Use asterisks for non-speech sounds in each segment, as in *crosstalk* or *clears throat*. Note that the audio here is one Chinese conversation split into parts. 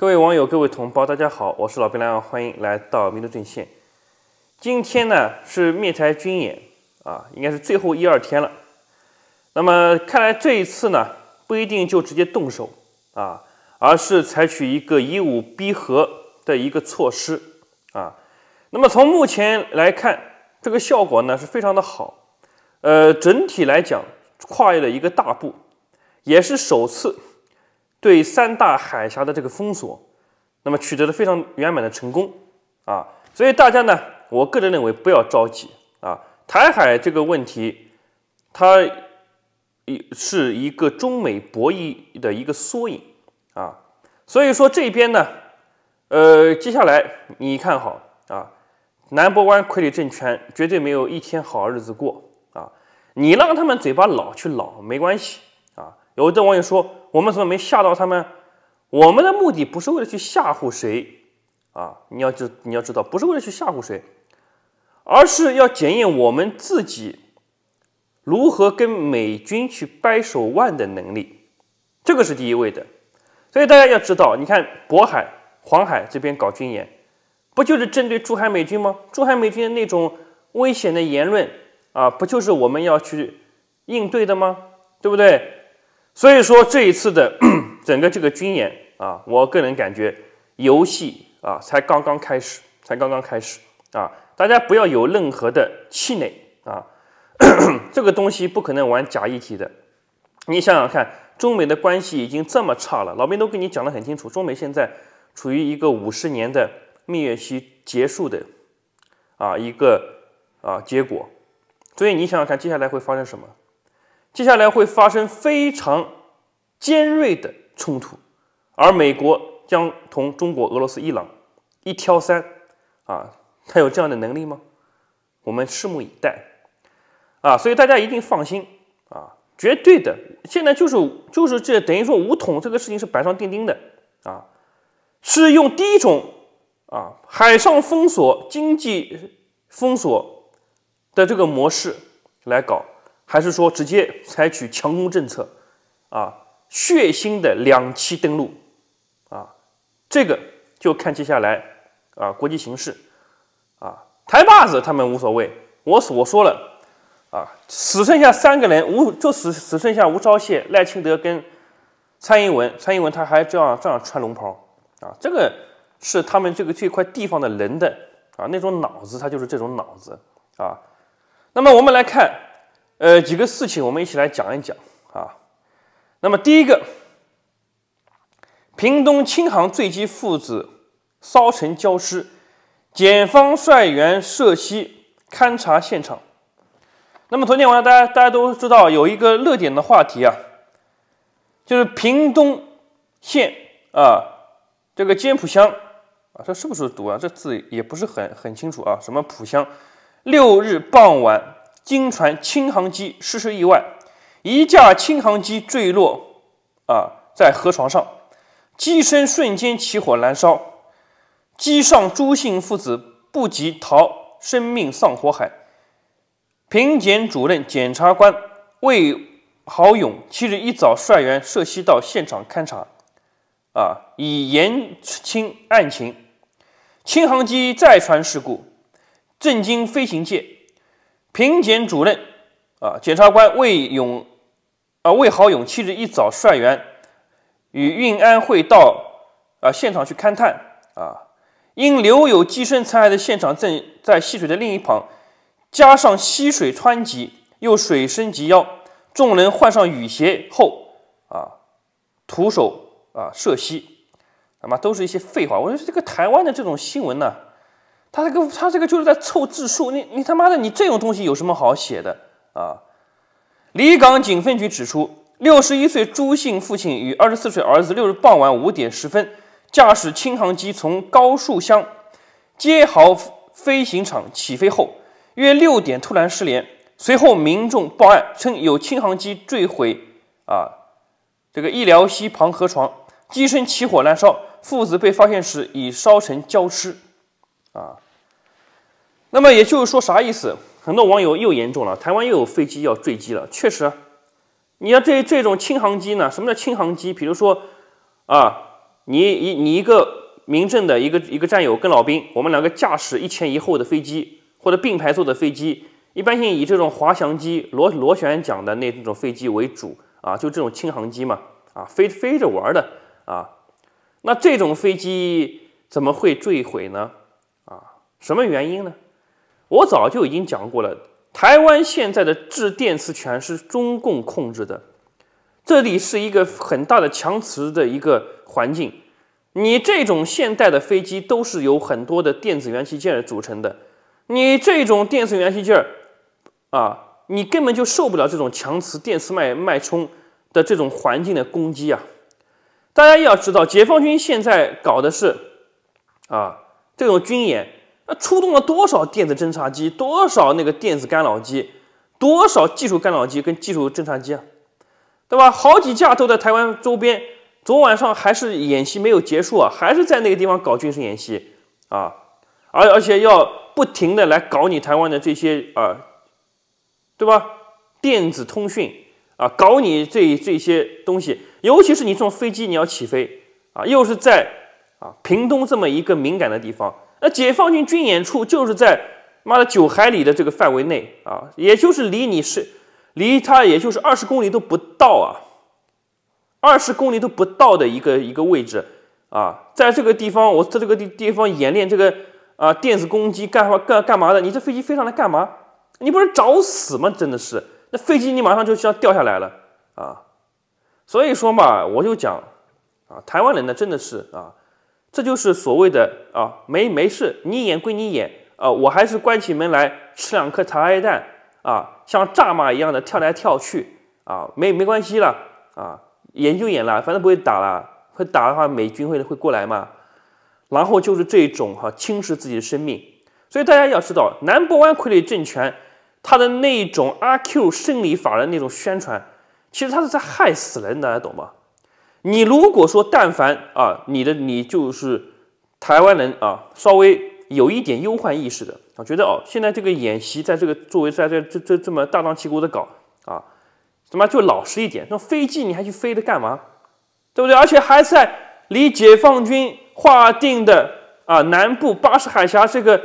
各位网友，各位同胞，大家好，我是老兵梁，欢迎来到明德正线。今天呢是灭台军演啊，应该是最后一二天了。那么看来这一次呢不一定就直接动手啊，而是采取一个以武逼和的一个措施啊。那么从目前来看，这个效果呢是非常的好，呃，整体来讲跨越了一个大步，也是首次。对三大海峡的这个封锁，那么取得了非常圆满的成功啊，所以大家呢，我个人认为不要着急啊，台海这个问题，它一是一个中美博弈的一个缩影啊，所以说这边呢，呃，接下来你看好啊，南博湾傀儡政权绝对没有一天好日子过啊，你让他们嘴巴老去老没关系啊，有的网友说。我们怎么没吓到他们？我们的目的不是为了去吓唬谁啊！你要知，你要知道，不是为了去吓唬谁，而是要检验我们自己如何跟美军去掰手腕的能力，这个是第一位的。所以大家要知道，你看渤海、黄海这边搞军演，不就是针对驻韩美军吗？驻韩美军的那种危险的言论啊，不就是我们要去应对的吗？对不对？所以说这一次的 *clears throat* 整个这个军演啊，我个人感觉游戏啊才刚刚开始，才刚刚开始啊，大家不要有任何的气馁啊，*clears throat* 这个东西不可能玩假议题的。你想想看，中美的关系已经这么差了，老兵都跟你讲得很清楚，中美现在处于一个五十年的蜜月期结束的啊一个啊结果，所以你想想看，接下来会发生什么？接下来会发生非常尖锐的冲突，而美国将同中国、俄罗斯、伊朗一挑三啊，他有这样的能力吗？我们拭目以待啊！所以大家一定放心啊，绝对的，现在就是就是这等于说武统这个事情是板上钉钉的啊，是用第一种啊海上封锁、经济封锁的这个模式来搞。还是说直接采取强攻政策，啊，血腥的两栖登陆，啊，这个就看接下来啊国际形势，啊，台霸子他们无所谓。我我说了啊，只剩下三个人，吴就只只剩下吴钊燮、赖清德跟蔡英文。蔡英文他还这样这样穿龙袍啊，这个是他们这个这块地方的人的啊那种脑子，他就是这种脑子啊。那么我们来看。呃，几个事情我们一起来讲一讲啊。那么第一个，屏东青航坠机父子烧成焦尸，检方率员涉西勘查现场。那么昨天晚上大家大家都知道有一个热点的话题啊，就是屏东县啊这个尖浦乡啊，这是不是读啊？这字也不是很很清楚啊。什么浦乡？六日傍晚。经传轻航机失事意外，一架轻航机坠落啊，在河床上，机身瞬间起火燃烧，机上朱姓父子不及逃，生命丧火海。平检主任检察官魏豪勇，七日一早率员涉西到现场勘查，啊，以严清案情，轻航机载船事故，震惊飞行界。评检主任啊，检察官魏勇啊，魏豪勇，七日一早率员与运安会到啊现场去勘探啊，因留有机身残骸的现场正在溪水的另一旁，加上溪水湍急，又水深及腰，众人换上雨鞋后啊，徒手啊涉溪，那么都是一些废话。我说这个台湾的这种新闻呢。他这个，他这个就是在凑字数。你你他妈的，你这种东西有什么好写的啊？离港警分局指出，六十一岁朱姓父亲与二十四岁儿子六日傍晚五点十分驾驶轻航机从高树乡接豪飞行场起飞后，约六点突然失联。随后民众报案称有轻航机坠毁，啊，这个医疗溪旁河床，机身起火燃烧，父子被发现时已烧成焦尸。啊，那么也就是说啥意思？很多网友又严重了，台湾又有飞机要坠机了。确实，你要这这种轻航机呢，什么叫轻航机？比如说啊，你一你一个民政的一个一个战友跟老兵，我们两个驾驶一前一后的飞机，或者并排坐的飞机，一般性以这种滑翔机、螺螺旋桨的那种飞机为主啊，就这种轻航机嘛，啊，飞飞着玩的啊，那这种飞机怎么会坠毁呢？什么原因呢？我早就已经讲过了，台湾现在的制电磁权是中共控制的，这里是一个很大的强磁的一个环境。你这种现代的飞机都是由很多的电子元器件组成的，你这种电子元器件儿啊，你根本就受不了这种强磁电磁脉脉冲的这种环境的攻击啊！大家要知道，解放军现在搞的是啊这种军演。出动了多少电子侦察机，多少那个电子干扰机，多少技术干扰机跟技术侦察机啊，对吧？好几架都在台湾周边。昨晚上还是演习没有结束啊，还是在那个地方搞军事演习啊，而而且要不停的来搞你台湾的这些啊，对吧？电子通讯啊，搞你这这些东西，尤其是你种飞机你要起飞啊，又是在啊屏东这么一个敏感的地方。那解放军军演处就是在妈的九海里的这个范围内啊，也就是离你是离他也就是二十公里都不到啊，二十公里都不到的一个一个位置啊，在这个地方，我在这个地地方演练这个啊电子攻击干嘛干干嘛的，你这飞机飞上来干嘛？你不是找死吗？真的是，那飞机你马上就要掉下来了啊！所以说嘛，我就讲啊，台湾人呢真的是啊。这就是所谓的啊，没没事，你演归你演啊，我还是关起门来吃两颗茶叶蛋啊，像炸马一样的跳来跳去啊，没没关系了啊，演就演了，反正不会打了，会打的话美军会会过来嘛。然后就是这种哈轻视自己的生命，所以大家要知道，南博湾傀儡政权他的那种阿 Q 生理法的那种宣传，其实他是在害死人的，懂吗？你如果说但凡啊，你的你就是台湾人啊，稍微有一点忧患意识的啊，觉得哦，现在这个演习在这个作为在这这这这么大张旗鼓的搞啊，怎么就老实一点，那飞机你还去飞它干嘛，对不对？而且还在离解放军划定的啊南部巴士海峡这个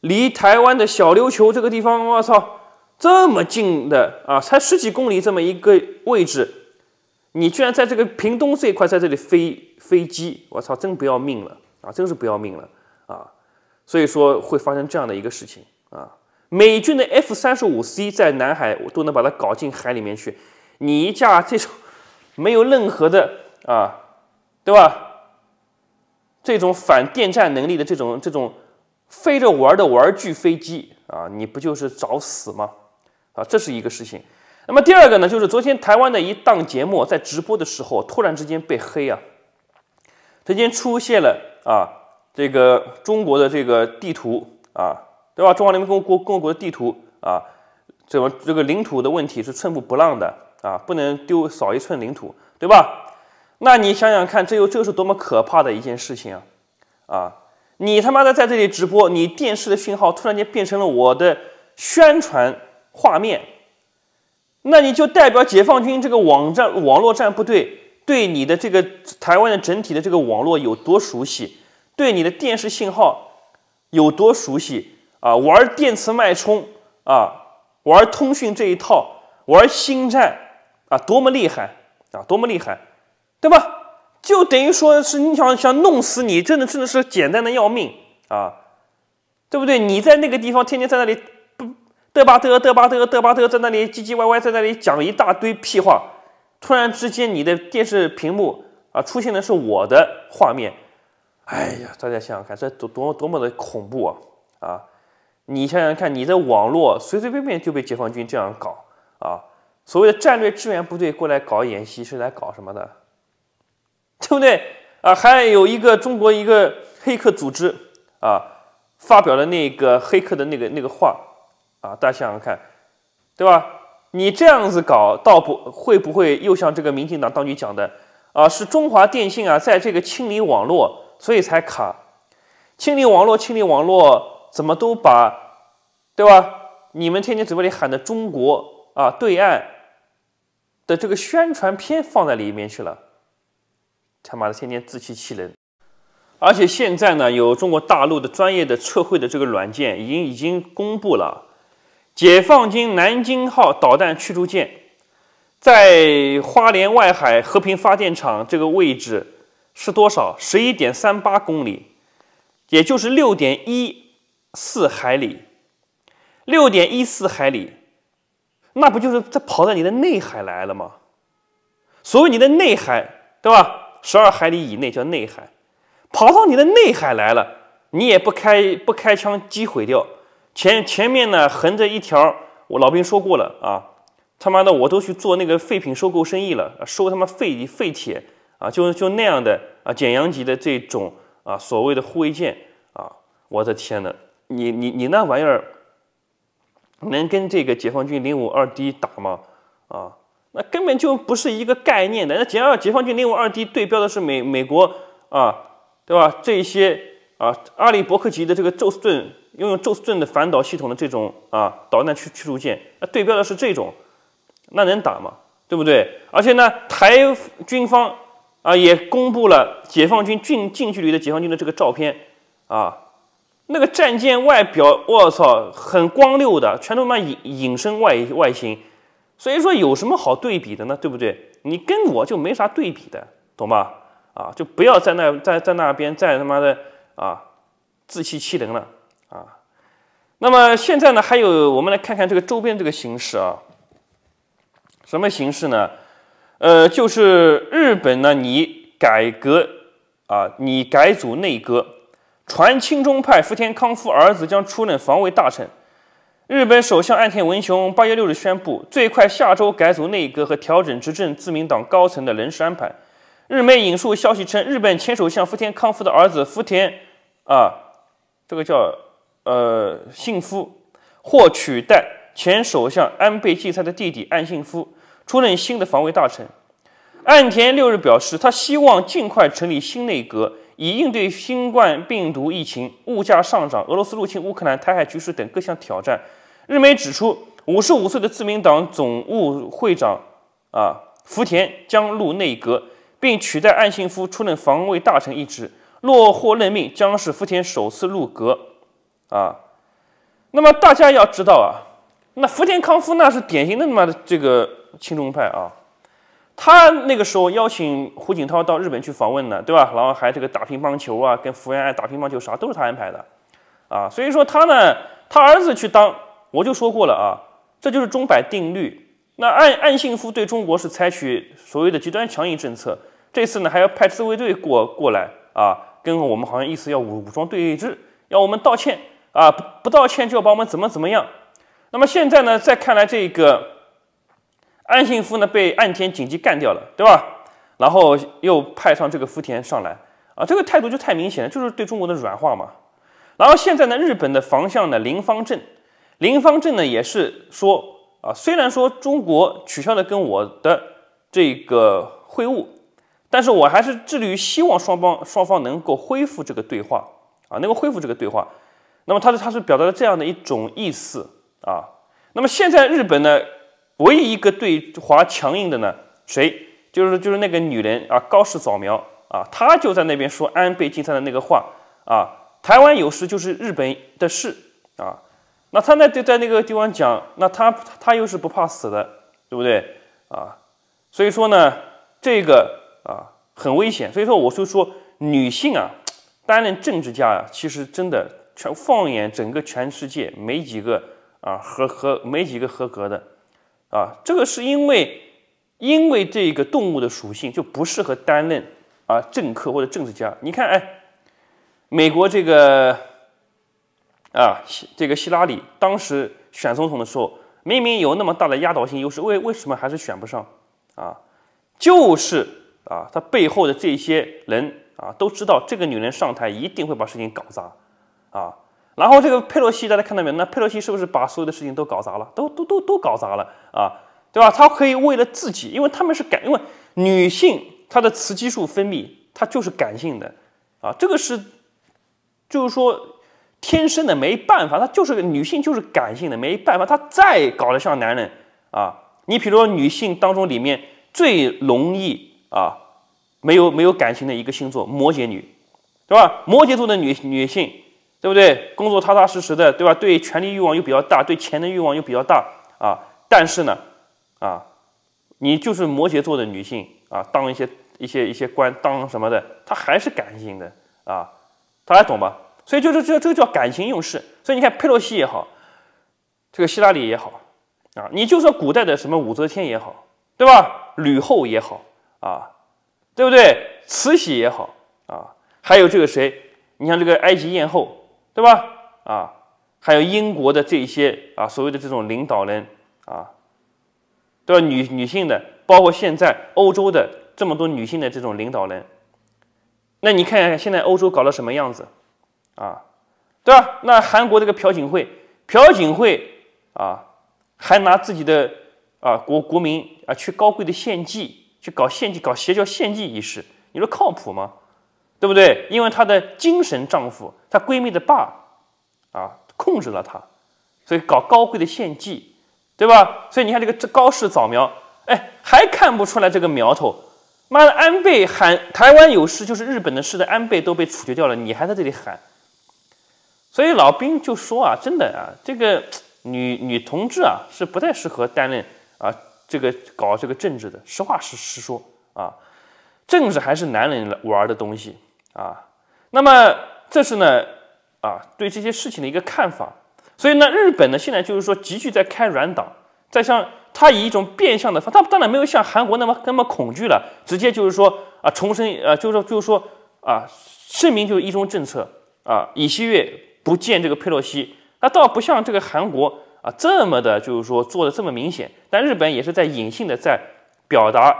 离台湾的小琉球这个地方，我操，这么近的啊，才十几公里这么一个位置。你居然在这个屏东这一块在这里飞飞机，我操，真不要命了啊！真是不要命了啊！所以说会发生这样的一个事情啊！美军的 F 三十五 C 在南海我都能把它搞进海里面去，你一架这种没有任何的啊，对吧？这种反电站能力的这种这种飞着玩的玩具飞机啊，你不就是找死吗？啊，这是一个事情。那么第二个呢，就是昨天台湾的一档节目在直播的时候，突然之间被黑啊，突然间出现了啊，这个中国的这个地图啊，对吧？中华人民共国共和国的地图啊，怎么这个领土的问题是寸步不让的啊，不能丢少一寸领土，对吧？那你想想看，这又这是多么可怕的一件事情啊！啊，你他妈的在这里直播，你电视的讯号突然间变成了我的宣传画面。那你就代表解放军这个网站网络战部队，对你的这个台湾的整体的这个网络有多熟悉，对你的电视信号有多熟悉啊？玩电磁脉冲啊，玩通讯这一套，玩星战啊，多么厉害啊，多么厉害，对吧？就等于说是你想想弄死你，真的真的是简单的要命啊，对不对？你在那个地方天天在那里。德巴德德巴德德巴德，在那里唧唧歪歪，在那里讲一大堆屁话。突然之间，你的电视屏幕啊，出现的是我的画面。哎呀，大家想想看，这多多多么的恐怖啊！啊，你想想看，你的网络随随便便就被解放军这样搞啊！所谓的战略支援部队过来搞演习，是来搞什么的？*laughs* 对不对啊？还有一个中国一个黑客组织啊，发表了那个黑客的那个那个话。啊，大家想想看，对吧？你这样子搞，倒不会不会又像这个民进党当局讲的啊，是中华电信啊，在这个清理网络，所以才卡。清理网络，清理网络，怎么都把，对吧？你们天天嘴巴里喊的中国啊，对岸的这个宣传片放在里面去了，他妈的，天天自欺欺人。而且现在呢，有中国大陆的专业的测绘的这个软件，已经已经公布了。解放军南京号导弹驱逐舰在花莲外海和平发电厂这个位置是多少？十一点三八公里，也就是六点一四海里。六点一四海里，那不就是他跑到你的内海来了吗？所谓你的内海，对吧？十二海里以内叫内海，跑到你的内海来了，你也不开不开枪击毁掉？前前面呢横着一条，我老兵说过了啊，他妈的我都去做那个废品收购生意了，收他妈废废铁啊，就就那样的啊，简阳级的这种啊，所谓的护卫舰啊，我的天呐，你你你那玩意儿能跟这个解放军零五二 D 打吗？啊，那根本就不是一个概念的。那解二解放军零五二 D 对标的是美美国啊，对吧？这些啊，阿里伯克级的这个宙斯盾。拥有宙斯盾的反导系统的这种啊导弹驱驱逐舰，那对标的是这种，那能打吗？对不对？而且呢，台军方啊也公布了解放军近近距离的解放军的这个照片啊，那个战舰外表，我操，很光溜的，全都他妈隐隐身外外形，所以说有什么好对比的呢？对不对？你跟我就没啥对比的，懂吧？啊，就不要在那在在那边再他妈的啊自欺欺人了。啊，那么现在呢？还有，我们来看看这个周边这个形势啊，什么形势呢？呃，就是日本呢，你改革啊，你改组内阁，传清中派福田康夫儿子将出任防卫大臣。日本首相岸田文雄八月六日宣布，最快下周改组内阁和调整执政自民党高层的人事安排。日媒引述消息称，日本前首相福田康夫的儿子福田啊，这个叫。呃，幸夫或取代前首相安倍晋三的弟弟岸信夫出任新的防卫大臣。岸田六日表示，他希望尽快成立新内阁，以应对新冠病毒疫情、物价上涨、俄罗斯入侵乌克兰、台海局势等各项挑战。日媒指出，五十五岁的自民党总务会长啊福田将入内阁，并取代岸信夫出任防卫大臣一职。落获任命将是福田首次入阁。啊，那么大家要知道啊，那福田康夫那是典型的他妈的这个亲中派啊，他那个时候邀请胡锦涛到日本去访问呢，对吧？然后还这个打乒乓球啊，跟福原爱打乒乓球啥都是他安排的，啊，所以说他呢，他儿子去当，我就说过了啊，这就是钟摆定律。那岸岸信夫对中国是采取所谓的极端强硬政策，这次呢还要派自卫队过过来啊，跟我们好像意思要武武装对峙，要我们道歉。啊，不不道歉就要把我们怎么怎么样，那么现在呢？再看来这个安信夫呢被岸田紧急干掉了，对吧？然后又派上这个福田上来啊，这个态度就太明显了，就是对中国的软化嘛。然后现在呢，日本的防相呢林芳正，林芳正呢也是说啊，虽然说中国取消了跟我的这个会晤，但是我还是致力于希望双方双方能够恢复这个对话啊，能够恢复这个对话。那么他是他是表达了这样的一种意思啊。那么现在日本呢，唯一一个对华强硬的呢，谁？就是就是那个女人啊，高市早苗啊，她就在那边说安倍晋三的那个话啊。台湾有时就是日本的事啊。那她那在在那个地方讲，那她她又是不怕死的，对不对啊？所以说呢，这个啊很危险。所以说，我就说女性啊担任政治家啊，其实真的。全放眼整个全世界，没几个啊合合没几个合格的，啊，这个是因为因为这个动物的属性就不适合担任啊政客或者政治家。你看，哎，美国这个啊，这个希拉里当时选总统的时候，明明有那么大的压倒性优势，为为什么还是选不上啊？就是啊，他背后的这些人啊都知道，这个女人上台一定会把事情搞砸。啊，然后这个佩洛西，大家看到没有？那佩洛西是不是把所有的事情都搞砸了？都都都都搞砸了啊，对吧？她可以为了自己，因为她们是感，因为女性她的雌激素分泌，她就是感性的啊。这个是，就是说天生的没办法，她就是个女性就是感性的，没办法，她再搞得像男人啊。你比如说女性当中里面最容易啊没有没有感情的一个星座摩羯女，对吧？摩羯座的女女性。对不对？工作踏踏实实的，对吧？对权力欲望又比较大，对钱的欲望又比较大啊。但是呢，啊，你就是摩羯座的女性啊，当一些一些一些官，当什么的，她还是感性的啊，大家懂吧？所以，就是这这个叫感情用事。所以你看佩洛西也好，这个希拉里也好啊，你就算古代的什么武则天也好，对吧？吕后也好啊，对不对？慈禧也好啊，还有这个谁？你像这个埃及艳后。对吧？啊，还有英国的这些啊，所谓的这种领导人啊，对吧？女女性的，包括现在欧洲的这么多女性的这种领导人，那你看现在欧洲搞的什么样子？啊，对吧？那韩国这个朴槿惠，朴槿惠啊，还拿自己的啊国国民啊去高贵的献祭，去搞献祭，搞邪教献祭仪式，你说靠谱吗？对不对？因为她的精神丈夫，她闺蜜的爸，啊，控制了她，所以搞高贵的献祭，对吧？所以你看这个这高氏早苗，哎，还看不出来这个苗头。妈的，安倍喊台湾有事就是日本的事的，安倍都被处决掉了，你还在这里喊。所以老兵就说啊，真的啊，这个女女同志啊是不太适合担任啊这个搞这个政治的，实话实实说啊，政治还是男人玩的东西。啊，那么这是呢，啊，对这些事情的一个看法。所以呢，日本呢现在就是说，急剧在开软党，在向他以一种变相的方，他当然没有像韩国那么那么恐惧了，直接就是说啊，重申，呃，就是说就是说啊，声明就是一中政策啊，乙西越不见这个佩洛西，那倒不像这个韩国啊这么的，就是说做的这么明显，但日本也是在隐性的在表达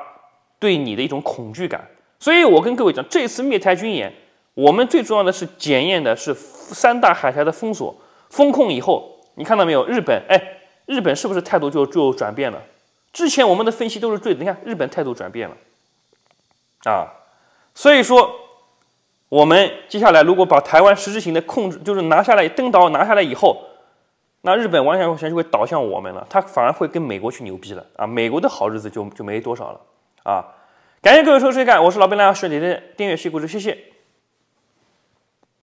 对你的一种恐惧感。所以，我跟各位讲，这次灭台军演，我们最重要的是检验的是三大海峡的封锁、封控以后，你看到没有？日本，哎，日本是不是态度就就转变了？之前我们的分析都是对的，你看日本态度转变了，啊，所以说，我们接下来如果把台湾实质性的控制，就是拿下来、登岛拿下来以后，那日本完全完全就会倒向我们了，他反而会跟美国去牛逼了啊，美国的好日子就就没多少了啊。感谢各位收视观看，我是老兵，大家喜欢点订阅、听故事，谢谢。